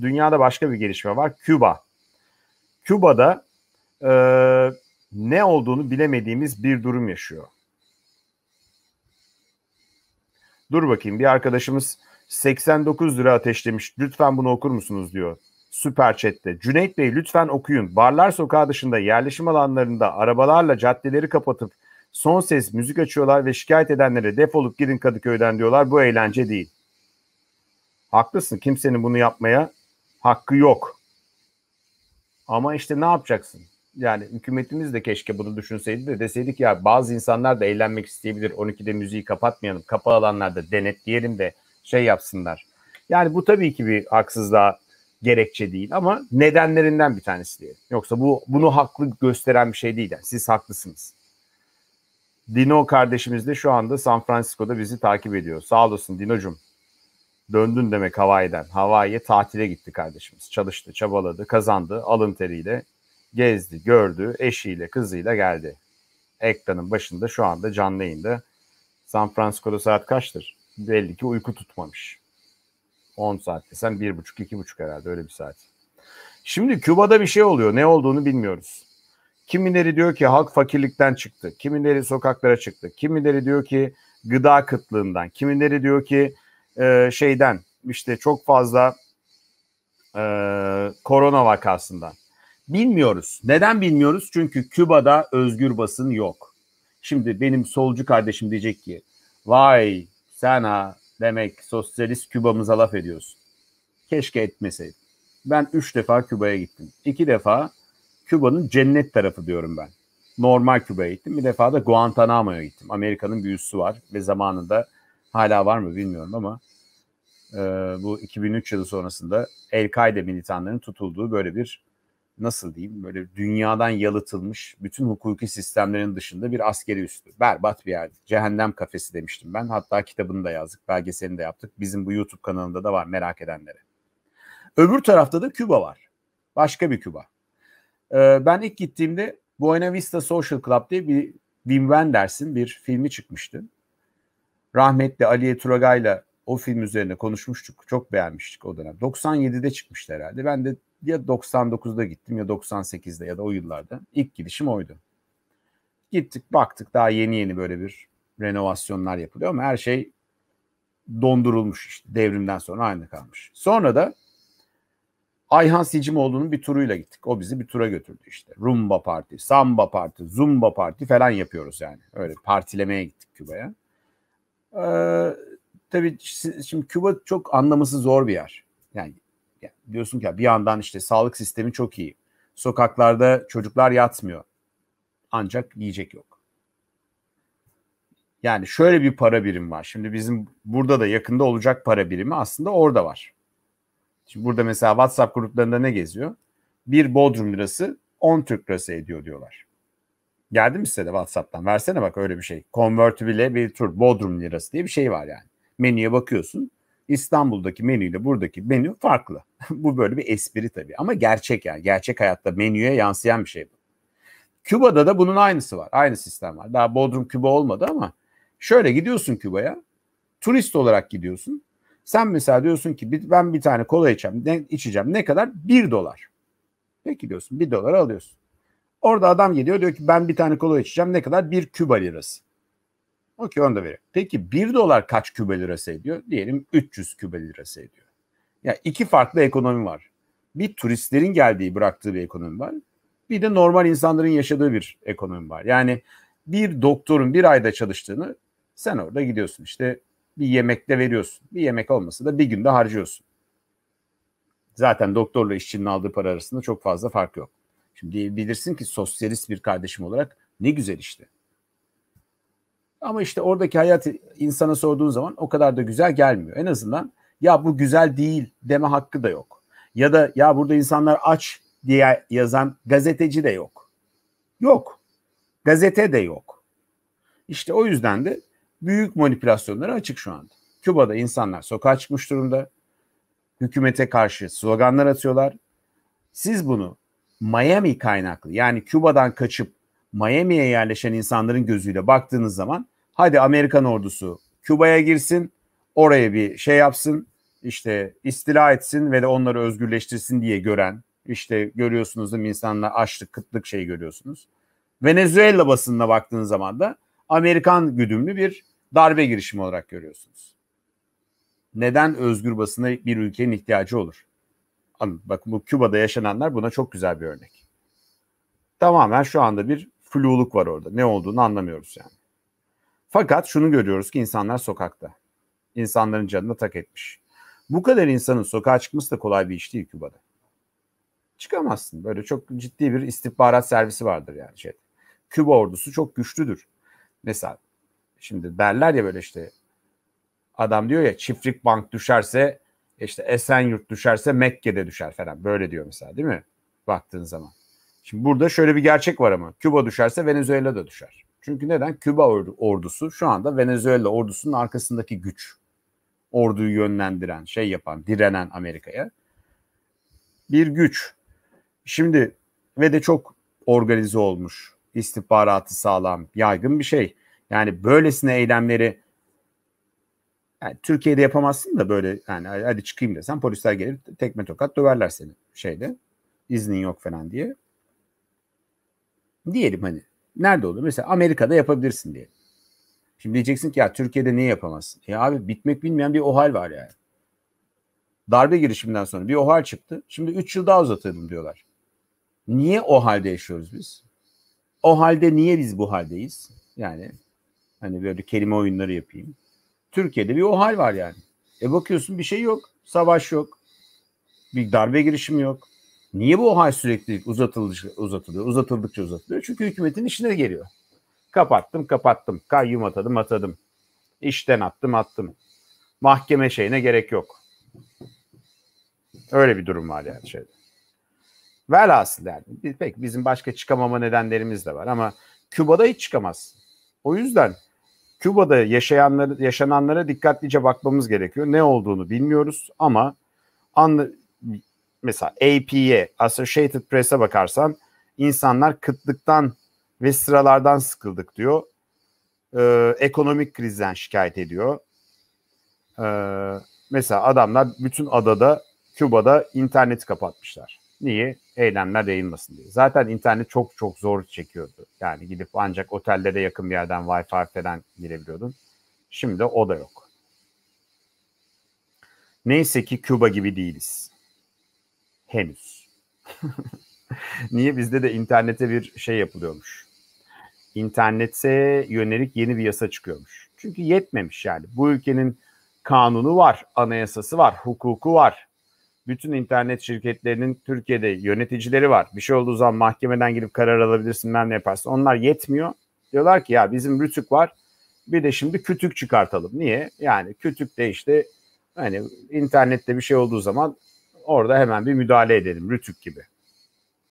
dünyada başka bir gelişme var. Küba. Küba'da e, ne olduğunu bilemediğimiz bir durum yaşıyor. Dur bakayım bir arkadaşımız 89 lira ateşlemiş. Lütfen bunu okur musunuz diyor. Süper chatte. Cüneyt Bey lütfen okuyun. Barlar sokağı dışında yerleşim alanlarında arabalarla caddeleri kapatıp son ses müzik açıyorlar ve şikayet edenlere defolup gidin Kadıköy'den diyorlar. Bu eğlence değil. Haklısın kimsenin bunu yapmaya hakkı yok. Ama işte ne yapacaksın? Yani hükümetimiz de keşke bunu düşünseydi de deseydik ya bazı insanlar da eğlenmek isteyebilir. 12'de müziği kapatmayalım. Kapalı alanlarda denetleyelim de şey yapsınlar. Yani bu tabii ki bir haksızlığa gerekçe değil ama nedenlerinden bir tanesi diye. Yoksa bu bunu haklı gösteren bir şey değil. Yani siz haklısınız. Dino kardeşimiz de şu anda San Francisco'da bizi takip ediyor. Sağ olasın Dinocum. Döndün demek Hawaii'den. Hawaii'ye tatile gitti kardeşimiz. Çalıştı, çabaladı, kazandı. Alın teriyle gezdi, gördü. Eşiyle, kızıyla geldi. Ekranın başında şu anda canlı yayında. San Francisco'da saat kaçtır? Belli ki uyku tutmamış. 10 saat desem 1.5-2.5 herhalde öyle bir saat. Şimdi Küba'da bir şey oluyor. Ne olduğunu bilmiyoruz. Kimileri diyor ki halk fakirlikten çıktı. Kimileri sokaklara çıktı. Kimileri diyor ki gıda kıtlığından. Kimileri diyor ki e, şeyden işte çok fazla e, korona vakasından. Bilmiyoruz. Neden bilmiyoruz? Çünkü Küba'da özgür basın yok. Şimdi benim solcu kardeşim diyecek ki vay sen ha demek sosyalist Küba'mıza laf ediyorsun. Keşke etmeseydim. Ben üç defa Küba'ya gittim. İki defa Küba'nın cennet tarafı diyorum ben. Normal Küba'ya gittim. Bir defa da Guantanamo'ya gittim. Amerika'nın büyüsü var ve zamanında Hala var mı bilmiyorum ama e, bu 2003 yılı sonrasında El-Kaide militanlarının tutulduğu böyle bir nasıl diyeyim böyle dünyadan yalıtılmış bütün hukuki sistemlerin dışında bir askeri üstü. Berbat bir yer Cehennem kafesi demiştim ben. Hatta kitabını da yazdık, belgeselini de yaptık. Bizim bu YouTube kanalında da var merak edenlere. Öbür tarafta da Küba var. Başka bir Küba. Ee, ben ilk gittiğimde Buena Vista Social Club diye bir Wim Wenders'in bir filmi çıkmıştı rahmetli Aliye Turagay'la o film üzerine konuşmuştuk. Çok beğenmiştik o dönem. 97'de çıkmıştı herhalde. Ben de ya 99'da gittim ya 98'de ya da o yıllarda. İlk gidişim oydu. Gittik baktık daha yeni yeni böyle bir renovasyonlar yapılıyor ama her şey dondurulmuş işte devrimden sonra aynı kalmış. Sonra da Ayhan Sicimoğlu'nun bir turuyla gittik. O bizi bir tura götürdü işte. Rumba parti, samba parti, zumba parti falan yapıyoruz yani. Öyle partilemeye gittik Küba'ya. Ee, tabii şimdi Küba çok anlaması zor bir yer. Yani, diyorsun ki bir yandan işte sağlık sistemi çok iyi. Sokaklarda çocuklar yatmıyor. Ancak yiyecek yok. Yani şöyle bir para birimi var. Şimdi bizim burada da yakında olacak para birimi aslında orada var. Şimdi burada mesela WhatsApp gruplarında ne geziyor? Bir Bodrum lirası 10 Türk lirası ediyor diyorlar. Geldi mi size de WhatsApp'tan? Versene bak öyle bir şey. Convertible bir tur Bodrum lirası diye bir şey var yani. Menüye bakıyorsun. İstanbul'daki menüyle buradaki menü farklı. bu böyle bir espri tabii ama gerçek yani. Gerçek hayatta menüye yansıyan bir şey bu. Küba'da da bunun aynısı var. Aynı sistem var. Daha Bodrum Küba olmadı ama şöyle gidiyorsun Küba'ya. Turist olarak gidiyorsun. Sen mesela diyorsun ki ben bir tane kola içeceğim. Ne, içeceğim. Ne kadar? Bir dolar. Peki diyorsun. Bir dolar alıyorsun. Orada adam geliyor diyor ki ben bir tane kola içeceğim ne kadar? Bir Küba lirası. Okey onu da veriyor. Peki bir dolar kaç Küba lirası ediyor? Diyelim 300 Küba lirası ediyor. Ya yani iki farklı ekonomi var. Bir turistlerin geldiği bıraktığı bir ekonomi var. Bir de normal insanların yaşadığı bir ekonomi var. Yani bir doktorun bir ayda çalıştığını sen orada gidiyorsun işte bir yemekte veriyorsun. Bir yemek olmasa da bir günde harcıyorsun. Zaten doktorla işçinin aldığı para arasında çok fazla fark yok. Şimdi bilirsin ki sosyalist bir kardeşim olarak ne güzel işte. Ama işte oradaki hayat insana sorduğun zaman o kadar da güzel gelmiyor. En azından ya bu güzel değil deme hakkı da yok. Ya da ya burada insanlar aç diye yazan gazeteci de yok. Yok. Gazete de yok. İşte o yüzden de büyük manipülasyonlara açık şu anda. Küba'da insanlar sokağa çıkmış durumda. Hükümete karşı sloganlar atıyorlar. Siz bunu Miami kaynaklı yani Küba'dan kaçıp Miami'ye yerleşen insanların gözüyle baktığınız zaman hadi Amerikan ordusu Küba'ya girsin oraya bir şey yapsın işte istila etsin ve de onları özgürleştirsin diye gören işte görüyorsunuz da mi insanlar açlık kıtlık şey görüyorsunuz. Venezuela basınına baktığınız zaman da Amerikan güdümlü bir darbe girişimi olarak görüyorsunuz. Neden özgür basına bir ülkenin ihtiyacı olur? Abi bak bu Küba'da yaşananlar buna çok güzel bir örnek. Tamamen şu anda bir fluluk var orada. Ne olduğunu anlamıyoruz yani. Fakat şunu görüyoruz ki insanlar sokakta. İnsanların canına tak etmiş. Bu kadar insanın sokağa çıkması da kolay bir iş değil Küba'da. Çıkamazsın. Böyle çok ciddi bir istihbarat servisi vardır yani. Şey. Küba ordusu çok güçlüdür. Mesela şimdi derler ya böyle işte adam diyor ya çiftlik bank düşerse işte Esenyurt düşerse Mekke'de düşer falan böyle diyor mesela değil mi? Baktığın zaman. Şimdi burada şöyle bir gerçek var ama Küba düşerse Venezuela da düşer. Çünkü neden? Küba ordusu şu anda Venezuela ordusunun arkasındaki güç. Orduyu yönlendiren, şey yapan, direnen Amerika'ya bir güç. Şimdi ve de çok organize olmuş, istihbaratı sağlam, yaygın bir şey. Yani böylesine eylemleri yani Türkiye'de yapamazsın da böyle yani hadi çıkayım desen polisler gelir tekme tokat döverler seni şeyde. iznin yok falan diye. Diyelim hani nerede olur? Mesela Amerika'da yapabilirsin diye. Şimdi diyeceksin ki ya Türkiye'de niye yapamazsın? Ya e abi bitmek bilmeyen bir OHAL var yani. Darbe girişiminden sonra bir OHAL çıktı. Şimdi 3 yıl daha uzatalım diyorlar. Niye o halde yaşıyoruz biz? O halde niye biz bu haldeyiz? Yani hani böyle kelime oyunları yapayım. Türkiye'de bir o hal var yani. E bakıyorsun bir şey yok. Savaş yok. Bir darbe girişimi yok. Niye bu o hal sürekli uzatıldıkça uzatılıyor? Uzatıldıkça uzatılıyor. Çünkü hükümetin işine geliyor. Kapattım kapattım. Kayyum atadım atadım. İşten attım attım. Mahkeme şeyine gerek yok. Öyle bir durum var yani şeyde. Velhasıl yani. Pek bizim başka çıkamama nedenlerimiz de var ama Küba'da hiç çıkamaz. O yüzden Küba'da yaşayanları, yaşananlara dikkatlice bakmamız gerekiyor. Ne olduğunu bilmiyoruz ama anla, mesela AP'ye, Associated Press'e bakarsan insanlar kıtlıktan ve sıralardan sıkıldık diyor. Ee, ekonomik krizden şikayet ediyor. Ee, mesela adamlar bütün adada, Küba'da interneti kapatmışlar. Niye? Eylemler yayılmasın diye. Zaten internet çok çok zor çekiyordu. Yani gidip ancak otellere yakın bir yerden Wi-Fi falan girebiliyordun. Şimdi o da yok. Neyse ki Küba gibi değiliz. Henüz. Niye bizde de internete bir şey yapılıyormuş. İnternete yönelik yeni bir yasa çıkıyormuş. Çünkü yetmemiş yani. Bu ülkenin kanunu var, anayasası var, hukuku var bütün internet şirketlerinin Türkiye'de yöneticileri var. Bir şey olduğu zaman mahkemeden gidip karar alabilirsin ben ne yaparsın. Onlar yetmiyor. Diyorlar ki ya bizim rütük var bir de şimdi kütük çıkartalım. Niye? Yani kütük de işte hani internette bir şey olduğu zaman orada hemen bir müdahale edelim rütük gibi.